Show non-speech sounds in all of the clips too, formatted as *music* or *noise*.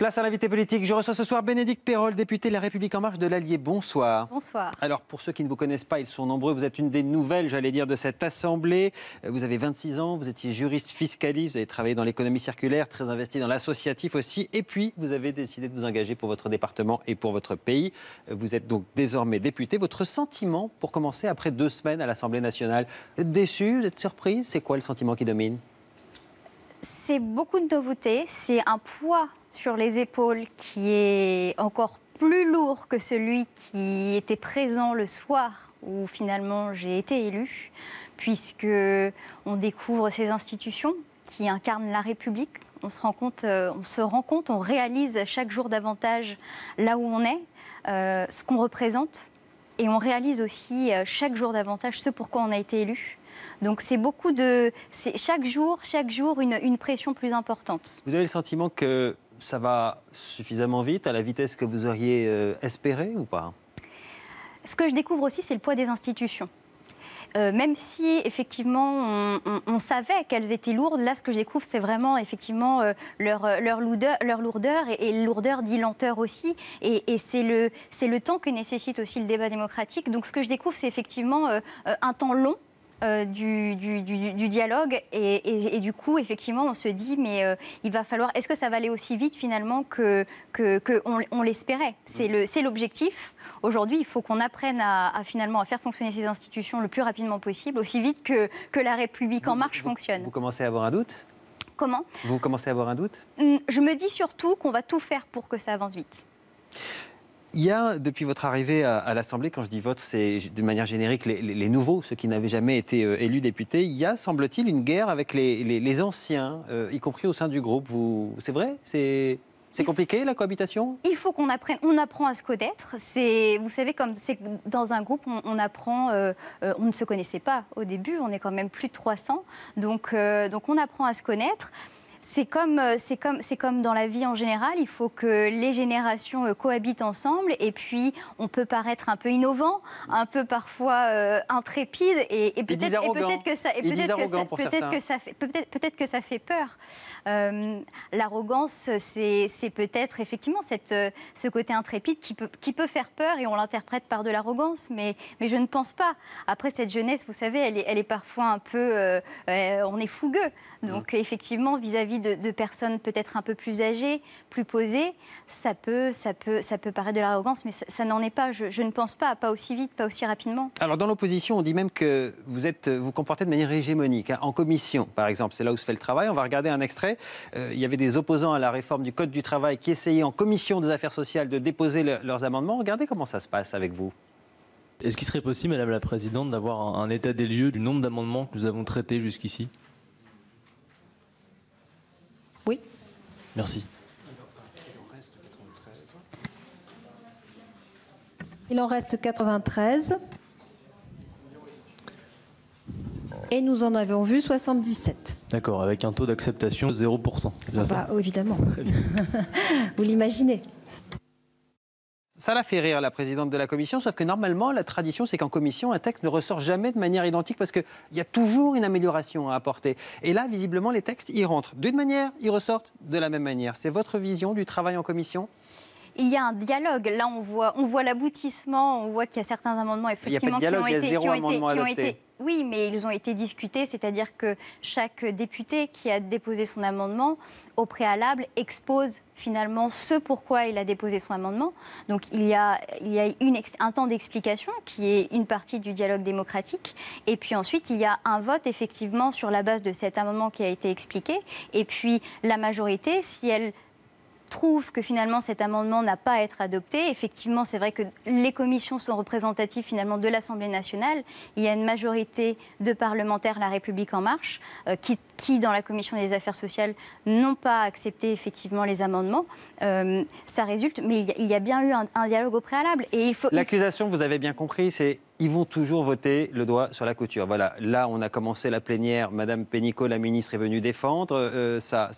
Place à l'invité politique. Je reçois ce soir Bénédicte Perrol, député de La République En Marche de l'Allier. Bonsoir. Bonsoir. Alors, pour ceux qui ne vous connaissent pas, ils sont nombreux. Vous êtes une des nouvelles, j'allais dire, de cette Assemblée. Euh, vous avez 26 ans, vous étiez juriste fiscaliste, vous avez travaillé dans l'économie circulaire, très investi dans l'associatif aussi. Et puis, vous avez décidé de vous engager pour votre département et pour votre pays. Euh, vous êtes donc désormais député. Votre sentiment, pour commencer, après deux semaines à l'Assemblée nationale, vous êtes déçu, vous êtes surprise C'est quoi le sentiment qui domine c'est beaucoup de nouveautés, c'est un poids sur les épaules qui est encore plus lourd que celui qui était présent le soir où finalement j'ai été élue, puisque on découvre ces institutions qui incarnent la République. On se rend compte, euh, on se rend compte, on réalise chaque jour davantage là où on est, euh, ce qu'on représente, et on réalise aussi euh, chaque jour davantage ce pourquoi on a été élu. Donc c'est beaucoup de, c'est chaque jour, chaque jour une pression plus importante. Vous avez le sentiment que ça va suffisamment vite, à la vitesse que vous auriez euh, espéré ou pas Ce que je découvre aussi, c'est le poids des institutions. Euh, même si effectivement on, savait qu'elles étaient lourdes, là ce que je découvre c'est vraiment effectivement euh, leur, leur, lourdeur, leur lourdeur et, lourdeur dit lenteur aussi. Et, c'est le, le temps que nécessite aussi le débat démocratique. Donc ce que je découvre c'est effectivement un temps long euh, du, du, dialogue. Et, du coup, effectivement, on se dit, mais euh, il va falloir. Est-ce que ça va aller aussi vite finalement que, que, on, l'espérait C'est mm. le, l'objectif. Aujourd'hui, il faut qu'on apprenne à, finalement à faire fonctionner ces institutions le plus rapidement possible, aussi vite que, que la République en marche fonctionne. Vous commencez à avoir un doute Comment Vous commencez à avoir un doute hum, Je me dis surtout qu'on va tout faire pour que ça avance vite. Il y a, depuis votre arrivée à, l'Assemblée, quand je dis vote, c'est de manière générique les, nouveaux, ceux qui n'avaient jamais été euh, élus députés, il y a, semble-t-il, une guerre avec les, anciens, euh, y compris au sein du groupe. Vous... C'est vrai C'est c'est compliqué la cohabitation Il faut qu'on apprenne, on apprend à se connaître. C'est, vous savez, comme c'est dans un groupe, on, apprend, euh, on ne se connaissait pas au début, on est quand même plus de 300, donc, donc on apprend à se connaître. C'est comme, euh, c'est comme, c'est comme dans la vie en général. Il faut que les générations euh, cohabitent ensemble. Et puis, on peut paraître un peu innovant, un peu parfois euh, intrépide. Et, peut-être que ça, peut-être que ça, peut que ça fait, peut-être, peut que ça fait peur. l'arrogance, c'est, peut-être effectivement cette, ce côté intrépide qui peut, qui peut faire peur et on l'interprète par de l'arrogance. Mais, mais je ne pense pas. Après cette jeunesse, vous savez, elle est, parfois un peu, on est fougueux. Mm. Donc effectivement, vis-à-vis de, personnes peut-être un peu plus âgées, plus posées, ça peut, ça peut, ça peut paraître de l'arrogance, mais ça, n'en est pas. Je, ne pense pas, pas aussi vite, pas aussi rapidement. Alors dans l'opposition, on dit même que vous êtes, vous comportez de manière hégémonique. Hein. en commission, par exemple, c'est là où se fait le travail. On va regarder un extrait. Euh, il y avait des opposants à la réforme du Code du travail qui essayaient en commission des affaires sociales de déposer leurs amendements. Regardez comment ça se passe avec vous. Est-ce qu'il serait possible, Madame la Présidente, d'avoir un état des lieux du nombre d'amendements que nous avons traités jusqu'ici Merci. Il en reste 93. Et nous en avons vu 77. D'accord, avec un taux d'acceptation de 0%. Ah bah, évidemment. *laughs* Vous l'imaginez. Ça l'a fait rire, la présidente de la commission, sauf que normalement, la tradition, c'est qu'en commission, un texte ne ressort jamais de manière identique parce qu'il y a toujours une amélioration à apporter. Et là, visiblement, les textes y rentrent d'une manière, ils ressortent de la même manière. C'est votre vision du travail en commission il y a un dialogue. Là, on voit, on voit l'aboutissement, on voit qu'il y a certains amendements effectivement qui ont été, qui oui, mais ils ont été discutés, c'est-à-dire que chaque député qui a déposé son amendement, au préalable, expose finalement ce pourquoi il a déposé son amendement. Donc il y a, il y un temps d'explication qui est une partie du dialogue démocratique. Et puis ensuite, il y a un vote effectivement sur la base de cet amendement qui a été expliqué. Et puis la majorité, si elle trouve que finalement cet amendement n'a pas à être adopté. Effectivement, c'est vrai que les commissions sont représentatives finalement de l'Assemblée nationale. Il y a une majorité de parlementaires La République en marche euh, qui, dans la commission des affaires sociales, n'ont pas accepté effectivement les amendements. Euh, ça résulte, mais il y, a, bien eu un, dialogue au préalable. Et il faut. L'accusation, vous avez bien compris, c'est ils vont toujours voter le doigt sur la couture. Voilà, là, on a commencé la plénière. Madame Pénicaud, la ministre, est venue défendre euh, sa,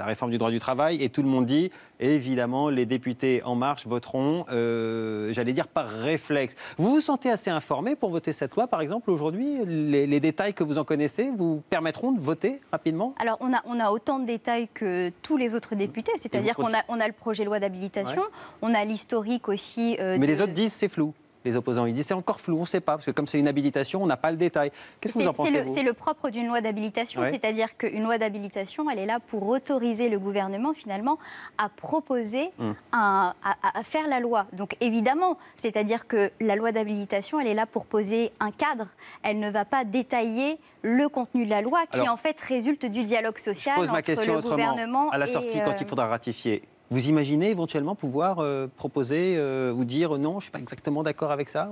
réforme du droit du travail. Et tout le monde dit, évidemment, les députés En Marche voteront, euh, j'allais dire, par réflexe. Vous vous sentez assez informé pour voter cette loi, par exemple, aujourd'hui les, détails que vous en connaissez vous permettront de voter rapidement Alors, on a, on a autant de détails que tous les autres députés. C'est-à-dire qu'on a, on a le projet de loi d'habilitation, on a l'historique aussi. Euh, Mais les autres disent, c'est flou les opposants. Ils disent c'est encore flou, on ne sait pas, parce que comme c'est une habilitation, on n'a pas le détail. Qu'est-ce que vous en pensez C'est le, propre d'une loi d'habilitation, c'est-à-dire qu'une loi d'habilitation, elle est là pour autoriser le gouvernement finalement à proposer, hmm. à, faire la loi. Donc évidemment, c'est-à-dire que la loi d'habilitation, elle est là pour poser un cadre. Elle ne va pas détailler le contenu de la loi qui en fait résulte du dialogue social je pose entre ma question le gouvernement à la sortie quand euh, il faudra ratifier vous imaginez éventuellement pouvoir euh, proposer vous euh, ou dire non, je ne suis pas exactement d'accord avec ça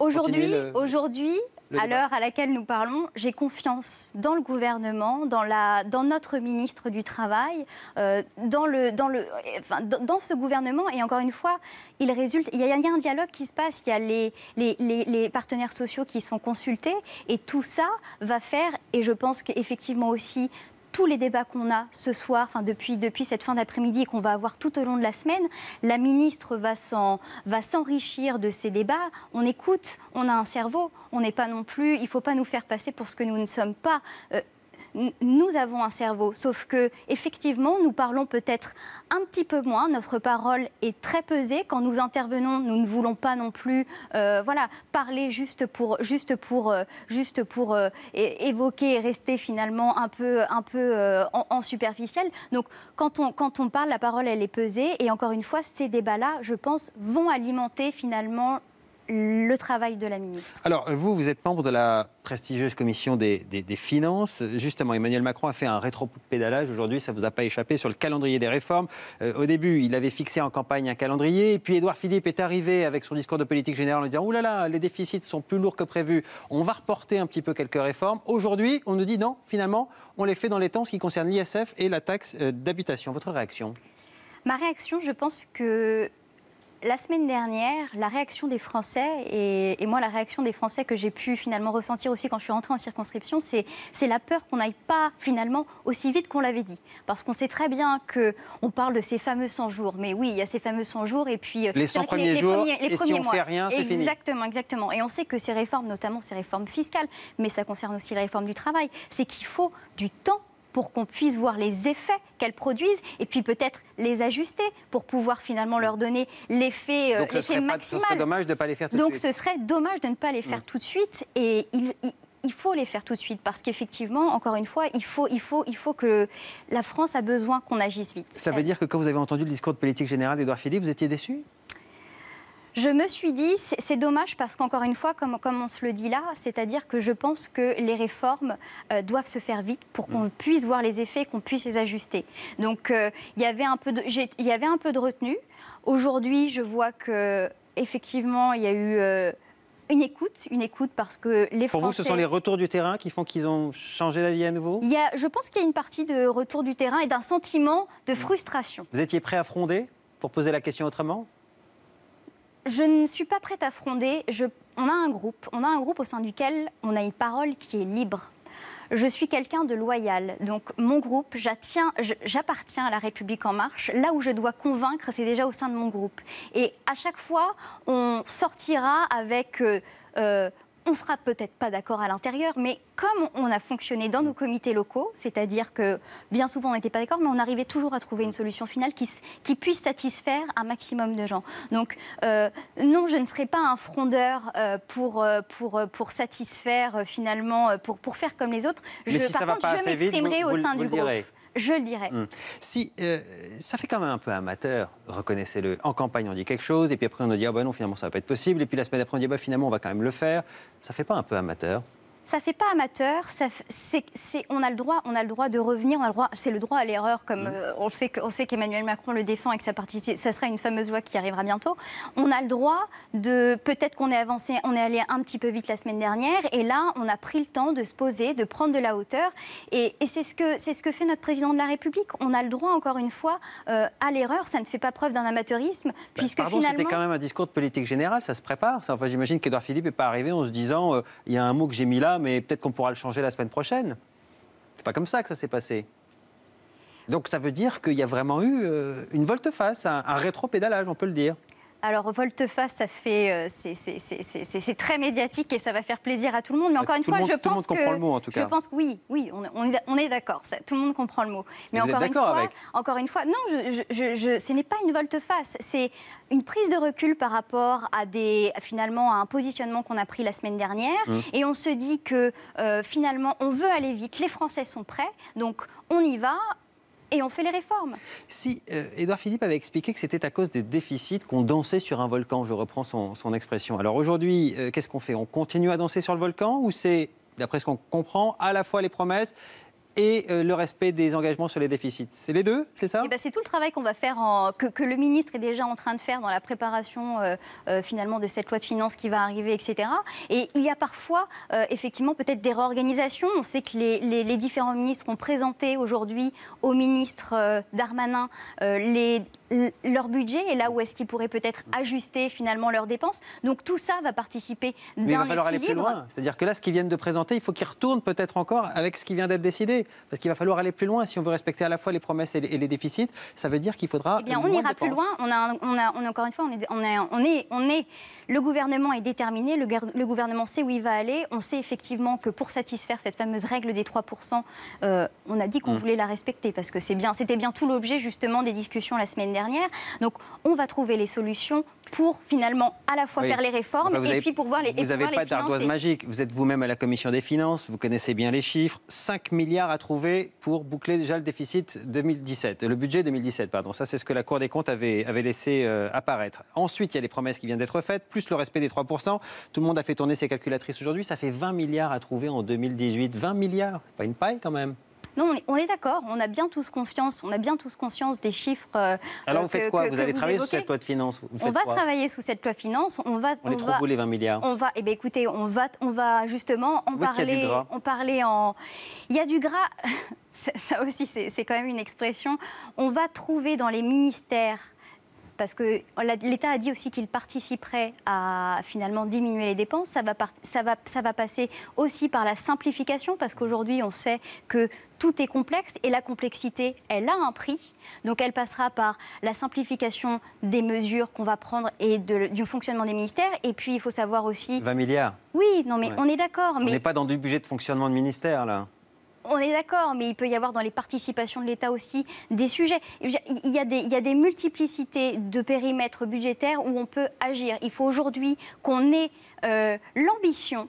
Aujourd'hui, aujourd'hui, à l'heure à laquelle nous parlons, j'ai confiance dans le gouvernement, dans, la, dans notre ministre du Travail, euh, dans, le, dans, le, enfin, dans ce gouvernement. Et encore une fois, il, résulte, il, y a, un dialogue qui se passe, il y a les, les, les, partenaires sociaux qui sont consultés. Et tout ça va faire, et je pense qu'effectivement aussi, tous les débats qu'on a ce soir, enfin depuis, cette fin d'après-midi qu'on va avoir tout au long de la semaine, la ministre va s'enrichir de ces débats. On écoute, on a un cerveau, on n'est pas non plus, il ne faut pas nous faire passer pour ce que nous ne sommes pas. Euh, nous avons un cerveau, sauf que effectivement, nous parlons peut-être un petit peu moins. Notre parole est très pesée. Quand nous intervenons, nous ne voulons pas non plus, euh, voilà, parler juste pour, juste pour, euh, juste pour euh, évoquer et rester finalement un peu, un peu en, en, superficiel. Donc, quand on, quand on parle, la parole elle est pesée. Et encore une fois, ces débats-là, je pense, vont alimenter finalement le travail de la ministre. Alors, vous, vous êtes membre de la prestigieuse commission des, finances. Justement, Emmanuel Macron a fait un rétro-pédalage aujourd'hui, ça ne vous a pas échappé, sur le calendrier des réformes. Euh, au début, il avait fixé en campagne un calendrier, et puis Édouard Philippe est arrivé avec son discours de politique générale en disant « Ouh là là, les déficits sont plus lourds que prévu, on va reporter un petit peu quelques réformes. » Aujourd'hui, on nous dit « Non, finalement, on les fait dans les temps, ce qui concerne l'ISF et la taxe euh, d'habitation. » Votre réaction Ma réaction, je pense que la semaine dernière, la réaction des Français, et, moi la réaction des Français que j'ai pu finalement ressentir aussi quand je suis rentrée en circonscription, c'est la peur qu'on n'aille pas finalement aussi vite qu'on l'avait dit. Parce qu'on sait très bien qu'on parle de ces fameux 100 jours, mais oui, il y a ces fameux 100 jours, et puis... Euh, les 100 premiers jours, et mois. fait rien, c'est fini. Exactement, exactement. Et on sait que ces réformes, notamment ces réformes fiscales, mais ça concerne aussi les réformes du travail, c'est qu'il faut du temps pour qu'on puisse voir les effets qu'elles produisent et puis peut-être les ajuster pour pouvoir finalement leur donner l'effet euh, maximal. Donc ce serait dommage de ne pas les faire tout Donc, de suite. Donc ce serait dommage de ne pas les faire tout de suite et il, il faut les faire tout de suite parce qu'effectivement, encore une fois, il faut, il faut, il faut que la France a besoin qu'on agisse vite. Ça veut dire que quand vous avez entendu le discours de politique générale d'Edouard Philippe, vous étiez déçu je me suis dit, c'est dommage parce qu'encore une fois, comme, on se le dit là, c'est-à-dire que je pense que les réformes euh, doivent se faire vite pour qu'on mm. puisse voir les effets, qu'on puisse les ajuster. Donc euh, il y avait un peu de, il y avait un peu de retenue. Aujourd'hui, je vois que effectivement, il y a eu euh, une écoute, une écoute parce que les Pour vous, ce sont les retours du terrain qui font qu'ils ont changé d'avis à nouveau Je pense qu'il y a une partie de retour du terrain et d'un sentiment de mm. frustration. Vous étiez prêt à fronder pour poser la question autrement je ne suis pas prête à fronder. Je... On a un groupe. On a un groupe au sein duquel on a une parole qui est libre. Je suis quelqu'un de loyal. Donc mon groupe, j'appartiens à la République en marche. Là où je dois convaincre, c'est déjà au sein de mon groupe. Et à chaque fois, on sortira avec... Euh, euh, on sera peut-être pas d'accord à l'intérieur, mais comme on a fonctionné dans nos comités locaux, c'est-à-dire que bien souvent on n'était pas d'accord, mais on arrivait toujours à trouver une solution finale qui, puisse satisfaire un maximum de gens. Donc euh, non, je ne serai pas un frondeur euh, pour, euh, pour, pour satisfaire finalement, pour, pour faire comme les autres. Je, par contre, je m'exprimerai au sein du groupe je le dirais. Hum. Si, euh, ça fait quand même un peu amateur, reconnaissez-le. En campagne, on dit quelque chose, et puis après, on nous dit, oh, non, finalement, ça va pas être possible. Et puis la semaine d'après, on dit, bah finalement, on va quand même le faire. Ça fait pas un peu amateur ça fait pas amateur. on a le droit, on a le droit de revenir. On droit, c'est le droit à l'erreur, comme mmh. euh, on sait sait qu'Emmanuel Macron le défend et que ça, ça sera une fameuse loi qui arrivera bientôt. On a le droit de, peut-être qu'on est avancé, on est allé un petit peu vite la semaine dernière, et là, on a pris le temps de se poser, de prendre de la hauteur, et, c'est ce que c'est ce que fait notre président de la République. On a le droit, encore une fois, euh, à l'erreur. Ça ne fait pas preuve d'un amateurisme, ben, puisque pardon, C'était quand même un discours de politique générale. Ça se prépare. Enfin, j'imagine qu'Edouard Philippe n'est pas arrivé en se disant, euh, il y a un mot que j'ai mis là mais peut-être qu'on pourra le changer la semaine prochaine. C'est pas comme ça que ça s'est passé. Donc ça veut dire qu'il y a vraiment eu euh, une volte-face, un, un rétro-pédalage, on peut le dire. Alors, volte-face, ça fait, euh, c'est très médiatique et ça va faire plaisir à tout le monde. Mais bah, encore une fois, je pense tout le monde comprend le mot en tout cas. Je pense, oui, oui, on, est, d'accord. Tout le monde comprend le mot. Mais, encore une fois, encore une fois, non, ce n'est pas une volte-face. C'est une prise de recul par rapport à des, finalement, à un positionnement qu'on a pris la semaine dernière. Mmh. Et on se dit que euh, finalement, on veut aller vite. Les Français sont prêts, donc on y va et on fait les réformes. Si, euh, Édouard Philippe avait expliqué que c'était à cause des déficits qu'on dansait sur un volcan, je reprends son, expression. Alors aujourd'hui, euh, qu'est-ce qu'on fait On continue à danser sur le volcan ou c'est, d'après ce qu'on comprend, à la fois les promesses et euh, le respect des engagements sur les déficits. C'est les deux, c'est ça eh ben, C'est tout le travail qu'on va faire, que, le ministre est déjà en train de faire dans la préparation euh, euh, finalement de cette loi de finances qui va arriver, etc. Et il y a parfois effectivement peut-être des réorganisations. On sait que les différents ministres ont présenté aujourd'hui au ministre Darmanin les leur budget et là où est-ce qu'ils pourraient peut-être ajuster finalement leurs dépenses. Donc tout ça va participer d'un équilibre. Mais il va falloir aller plus loin. C'est-à-dire que là, ce qu'ils viennent de présenter, il faut qu'ils retournent peut-être encore avec ce qui vient d'être décidé. Parce qu'il va falloir aller plus loin. Si on veut respecter à la fois les promesses et les déficits, ça veut dire qu'il faudra. Eh bien, on ira plus loin. On a, on a, on encore une fois, on est, on, est, on est, le gouvernement est déterminé. Le, gouvernement sait où il va aller. On sait effectivement que pour satisfaire cette fameuse règle des 3%, euh, on a dit qu'on hmm. voulait la respecter parce que c'est bien, c'était bien tout l'objet justement des discussions la semaine dernière donc on va trouver les solutions pour finalement à la fois faire les réformes et puis pour voir les Vous n'avez pas d'ardoise magique, vous êtes vous-même à la commission des finances, vous connaissez bien les chiffres. 5 milliards à trouver pour boucler déjà le déficit 2017, euh, le budget 2017, pardon. Ça, c'est ce que la Cour des comptes avait, laissé euh, apparaître. Ensuite, il y a les promesses qui viennent d'être faites, plus le respect des 3%. Tout le monde a fait tourner ses calculatrices aujourd'hui, ça fait 20 milliards à trouver en 2018. 20 milliards, pas une paille quand même. Non, on est, d'accord. On a bien tous confiance. On a bien tous conscience des chiffres. Euh, Alors vous faites quoi Vous allez travailler sur sous cette loi de finances On va travailler sous cette loi finance. On va. On, est trop va, les 20 milliards. On va. Eh bien, écoutez, on va, on va justement en parler. On parlait en. Il y a du gras. *laughs* ça aussi, c'est quand même une expression. On va trouver dans les ministères parce que l'État a dit aussi qu'il participerait à finalement diminuer les dépenses. Ça va, ça va, ça va passer aussi par la simplification, parce qu'aujourd'hui, on sait que tout est complexe et la complexité, elle a un prix. Donc elle passera par la simplification des mesures qu'on va prendre et du fonctionnement des ministères. Et puis il faut savoir aussi... 20 milliards Oui, non mais on est d'accord. On n'est pas dans du budget de fonctionnement de ministère là on est d'accord, mais il peut y avoir dans les participations de l'État aussi des sujets. Il y, a des, multiplicités de périmètres budgétaires où on peut agir. Il faut aujourd'hui qu'on ait euh, l'ambition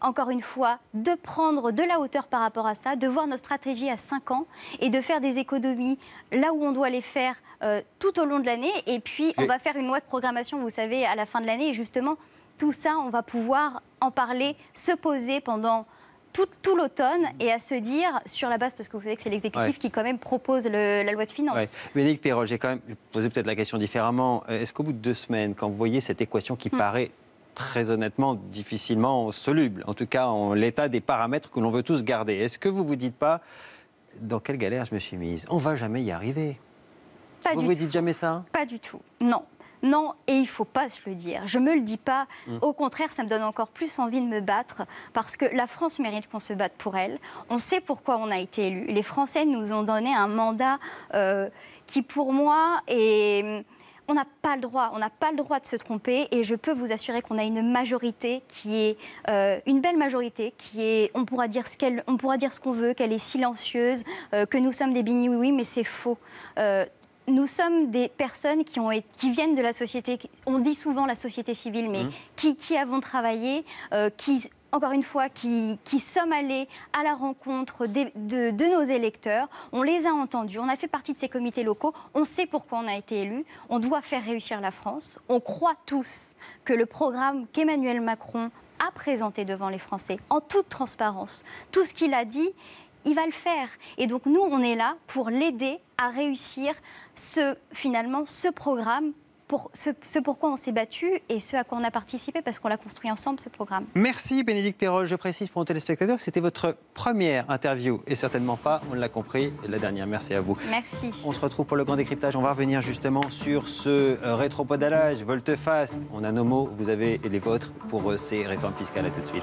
encore une fois, de prendre de la hauteur par rapport à ça, de voir nos stratégies à 5 ans et de faire des économies là où on doit les faire euh, tout au long de l'année. Et puis, on va faire une loi de programmation, vous savez, à la fin de l'année. Et justement, tout ça, on va pouvoir en parler, se poser pendant tout, l'automne et à se dire sur la base, parce que vous savez que c'est l'exécutif qui quand même propose la loi de finances. Ouais. Perrot, j'ai quand même posé peut-être la question différemment. Euh, est-ce qu'au bout de deux semaines, quand vous voyez cette équation qui hmm. paraît très honnêtement difficilement soluble, en tout cas en l'état des paramètres que l'on veut tous garder, est-ce que vous ne vous dites pas dans quelle galère je me suis mise On va jamais y arriver. Pas vous vous dites jamais ça Pas du tout. Non, non, et il faut pas se le dire. Je me le dis pas. Mm. Au contraire, ça me donne encore plus envie de me battre parce que la France mérite qu'on se batte pour elle. On sait pourquoi on a été élus. Les Français nous ont donné un mandat euh, qui, pour moi, est on n'a pas le droit, on n'a pas le droit de se tromper et je peux vous assurer qu'on a une majorité qui est euh, une belle majorité qui est, on pourra dire ce qu'elle, on pourra dire ce qu'on veut, qu'elle est silencieuse, euh, que nous sommes des bini oui mais c'est faux nous sommes des personnes qui, viennent de la société, on dit souvent la société civile, mais mmh. qui, avons travaillé, euh, qui encore une fois, qui, sommes allés à la rencontre de, de, nos électeurs. On les a entendus, on a fait partie de ces comités locaux, on sait pourquoi on a été élus, on doit faire réussir la France. On croit tous que le programme qu'Emmanuel Macron a présenté devant les Français, en toute transparence, tout ce qu'il a dit, il va le faire. Et donc nous, on est là pour l'aider à réussir ce, finalement ce programme pour ce, pourquoi on s'est battu et ce à quoi on a participé, parce qu'on l'a construit ensemble, ce programme. Merci Bénédicte Perrol. Je précise pour nos téléspectateurs que c'était votre première interview, et certainement pas, on l'a compris, la dernière. Merci à vous. Merci. On se retrouve pour le grand décryptage. On va revenir justement sur ce euh, rétropodalage, volte-face. On a nos mots, vous avez les vôtres pour euh, ces réformes fiscales. À tout de suite.